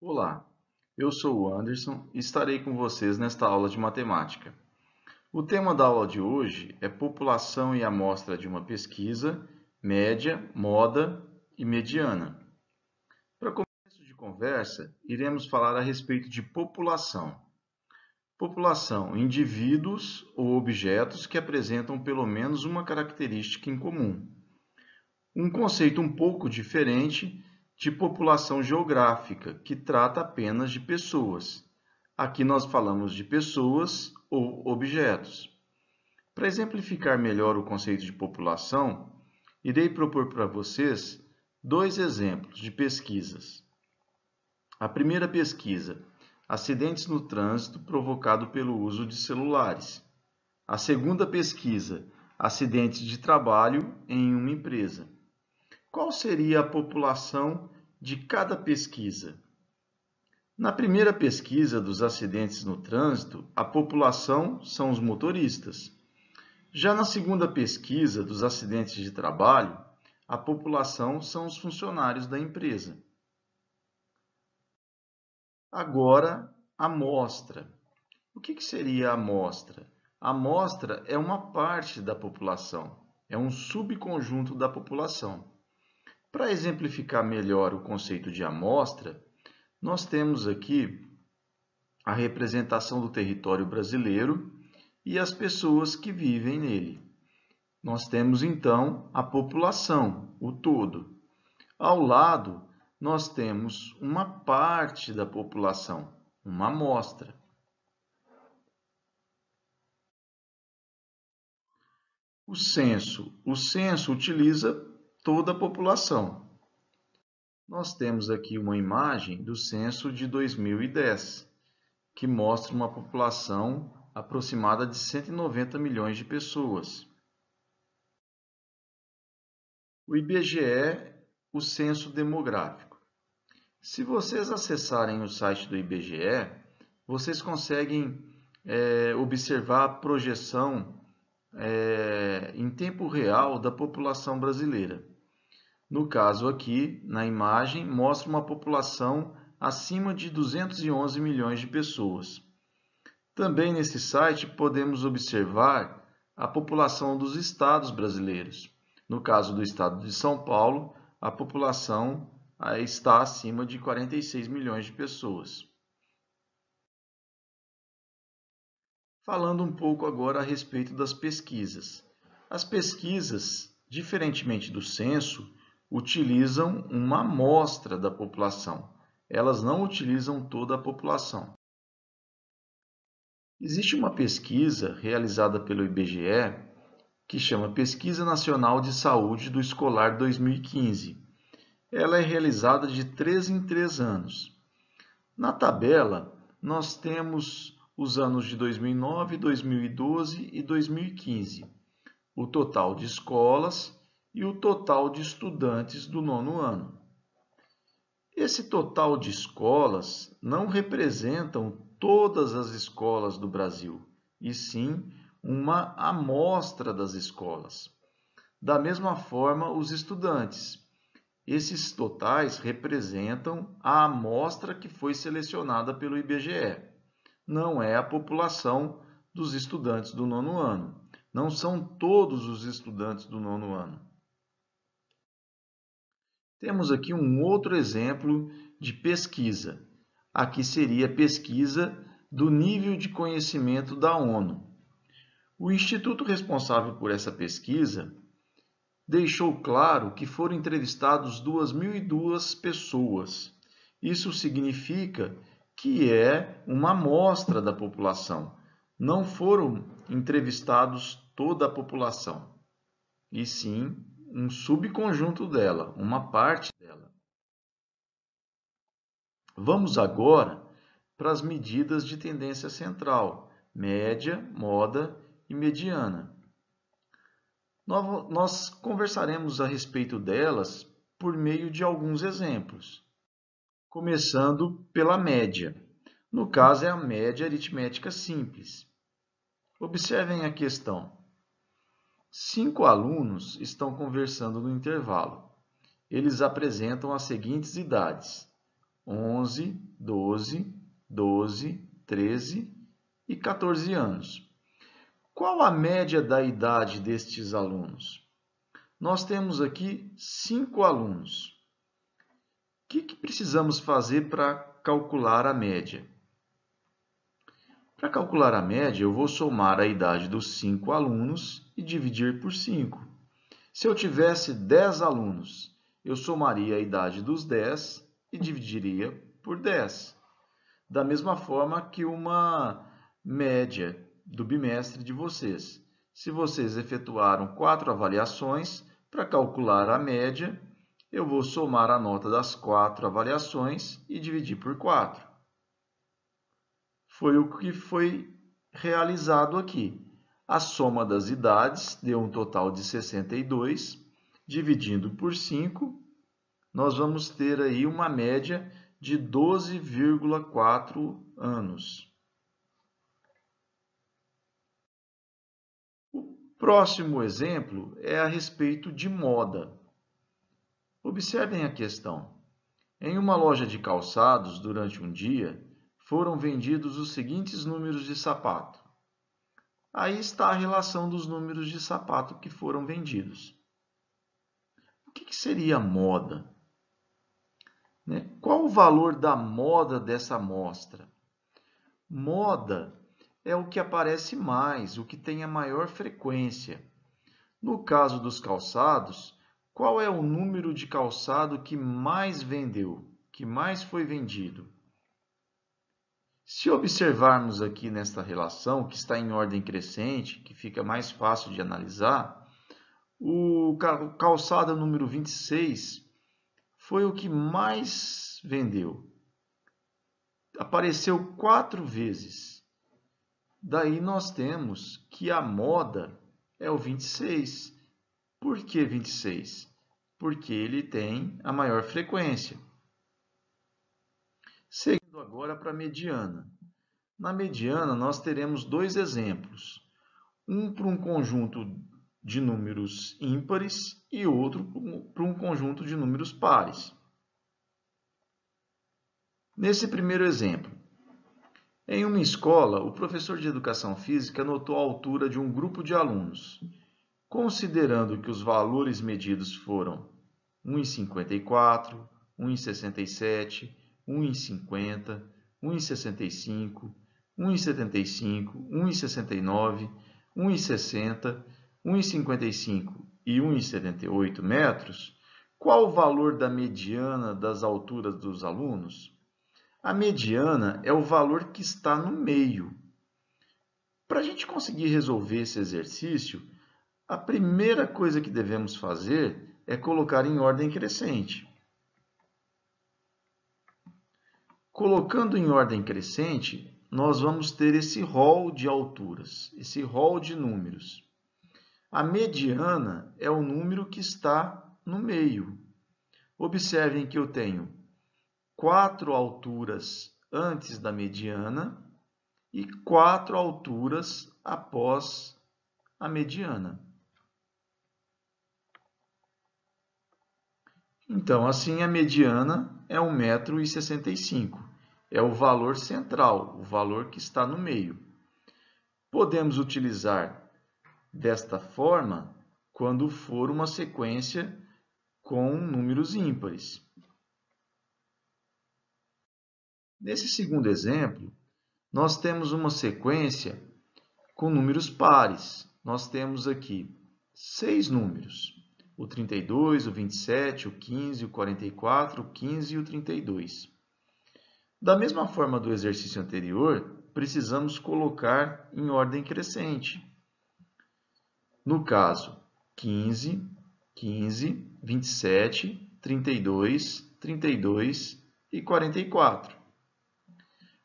Olá, eu sou o Anderson e estarei com vocês nesta aula de matemática. O tema da aula de hoje é população e amostra de uma pesquisa, média, moda e mediana. Para começo de conversa, iremos falar a respeito de população. População, indivíduos ou objetos que apresentam pelo menos uma característica em comum. Um conceito um pouco diferente de população geográfica, que trata apenas de pessoas. Aqui nós falamos de pessoas ou objetos. Para exemplificar melhor o conceito de população, irei propor para vocês dois exemplos de pesquisas. A primeira pesquisa, acidentes no trânsito provocado pelo uso de celulares. A segunda pesquisa, acidentes de trabalho em uma empresa qual seria a população de cada pesquisa? Na primeira pesquisa dos acidentes no trânsito, a população são os motoristas. Já na segunda pesquisa dos acidentes de trabalho, a população são os funcionários da empresa. Agora, a amostra. O que, que seria a amostra? A amostra é uma parte da população, é um subconjunto da população. Para exemplificar melhor o conceito de amostra, nós temos aqui a representação do território brasileiro e as pessoas que vivem nele. Nós temos então a população, o todo. Ao lado, nós temos uma parte da população, uma amostra. O censo. O censo utiliza toda a população. Nós temos aqui uma imagem do censo de 2010, que mostra uma população aproximada de 190 milhões de pessoas. O IBGE, é o censo demográfico. Se vocês acessarem o site do IBGE, vocês conseguem é, observar a projeção é, em tempo real da população brasileira. No caso aqui, na imagem, mostra uma população acima de 211 milhões de pessoas. Também nesse site podemos observar a população dos estados brasileiros. No caso do estado de São Paulo, a população ah, está acima de 46 milhões de pessoas. Falando um pouco agora a respeito das pesquisas. As pesquisas, diferentemente do censo, utilizam uma amostra da população. Elas não utilizam toda a população. Existe uma pesquisa realizada pelo IBGE que chama Pesquisa Nacional de Saúde do Escolar 2015. Ela é realizada de 3 em 3 anos. Na tabela, nós temos os anos de 2009, 2012 e 2015 o total de escolas e o total de estudantes do nono ano. Esse total de escolas não representam todas as escolas do Brasil, e sim uma amostra das escolas. Da mesma forma, os estudantes. Esses totais representam a amostra que foi selecionada pelo IBGE. Não é a população dos estudantes do nono ano. Não são todos os estudantes do nono ano. Temos aqui um outro exemplo de pesquisa. Aqui seria pesquisa do nível de conhecimento da ONU. O instituto responsável por essa pesquisa deixou claro que foram entrevistados 2.002 pessoas. Isso significa que é uma amostra da população. Não foram entrevistados toda a população, e sim um subconjunto dela, uma parte dela. Vamos agora para as medidas de tendência central, média, moda e mediana. Nós conversaremos a respeito delas por meio de alguns exemplos, começando pela média. No caso, é a média aritmética simples. Observem a questão. Cinco alunos estão conversando no intervalo. Eles apresentam as seguintes idades: 11, 12, 12, 13 e 14 anos. Qual a média da idade destes alunos? Nós temos aqui cinco alunos. O que, que precisamos fazer para calcular a média? Para calcular a média, eu vou somar a idade dos 5 alunos e dividir por 5. Se eu tivesse 10 alunos, eu somaria a idade dos 10 e dividiria por 10. Da mesma forma que uma média do bimestre de vocês. Se vocês efetuaram 4 avaliações, para calcular a média, eu vou somar a nota das 4 avaliações e dividir por 4 foi o que foi realizado aqui. A soma das idades deu um total de 62, dividindo por 5, nós vamos ter aí uma média de 12,4 anos. O próximo exemplo é a respeito de moda. Observem a questão. Em uma loja de calçados, durante um dia, foram vendidos os seguintes números de sapato. Aí está a relação dos números de sapato que foram vendidos. O que, que seria moda? Né? Qual o valor da moda dessa amostra? Moda é o que aparece mais, o que tem a maior frequência. No caso dos calçados, qual é o número de calçado que mais vendeu, que mais foi vendido? Se observarmos aqui nesta relação, que está em ordem crescente, que fica mais fácil de analisar, o calçada número 26 foi o que mais vendeu. Apareceu quatro vezes. Daí nós temos que a moda é o 26. Por que 26? Porque ele tem a maior frequência agora para a mediana. Na mediana, nós teremos dois exemplos. Um para um conjunto de números ímpares e outro para um conjunto de números pares. Nesse primeiro exemplo, em uma escola, o professor de educação física notou a altura de um grupo de alunos. Considerando que os valores medidos foram 1,54, 1,67, 1,50, 1,65, 1,75, 1,69, 1,60, 1,55 e 1,78 metros, qual o valor da mediana das alturas dos alunos? A mediana é o valor que está no meio. Para a gente conseguir resolver esse exercício, a primeira coisa que devemos fazer é colocar em ordem crescente. Colocando em ordem crescente, nós vamos ter esse rol de alturas, esse rol de números. A mediana é o número que está no meio. Observem que eu tenho quatro alturas antes da mediana e quatro alturas após a mediana. Então, assim, a mediana é 1,65m é o valor central, o valor que está no meio. Podemos utilizar desta forma quando for uma sequência com números ímpares. Nesse segundo exemplo, nós temos uma sequência com números pares. Nós temos aqui seis números, o 32, o 27, o 15, o 44, o 15 e o 32. Da mesma forma do exercício anterior, precisamos colocar em ordem crescente. No caso, 15, 15, 27, 32, 32 e 44.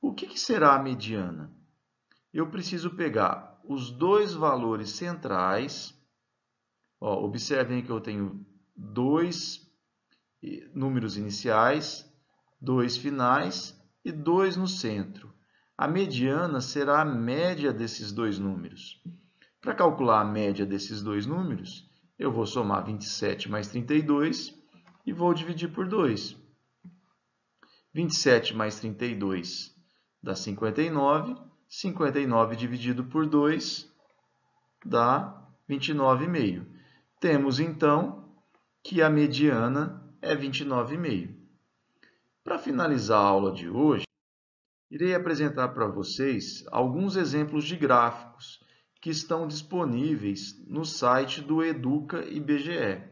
O que, que será a mediana? Eu preciso pegar os dois valores centrais. Ó, observem que eu tenho dois eh, números iniciais dois finais e dois no centro. A mediana será a média desses dois números. Para calcular a média desses dois números, eu vou somar 27 mais 32 e vou dividir por 2. 27 mais 32 dá 59. 59 dividido por 2 dá 29,5. Temos, então, que a mediana é 29,5. Para finalizar a aula de hoje, irei apresentar para vocês alguns exemplos de gráficos que estão disponíveis no site do Educa IBGE.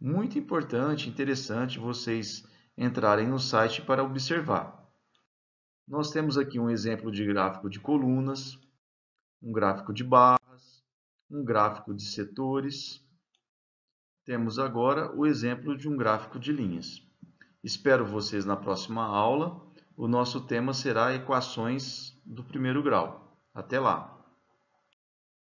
Muito importante, interessante vocês entrarem no site para observar. Nós temos aqui um exemplo de gráfico de colunas, um gráfico de barras, um gráfico de setores. Temos agora o exemplo de um gráfico de linhas. Espero vocês na próxima aula. O nosso tema será equações do primeiro grau. Até lá!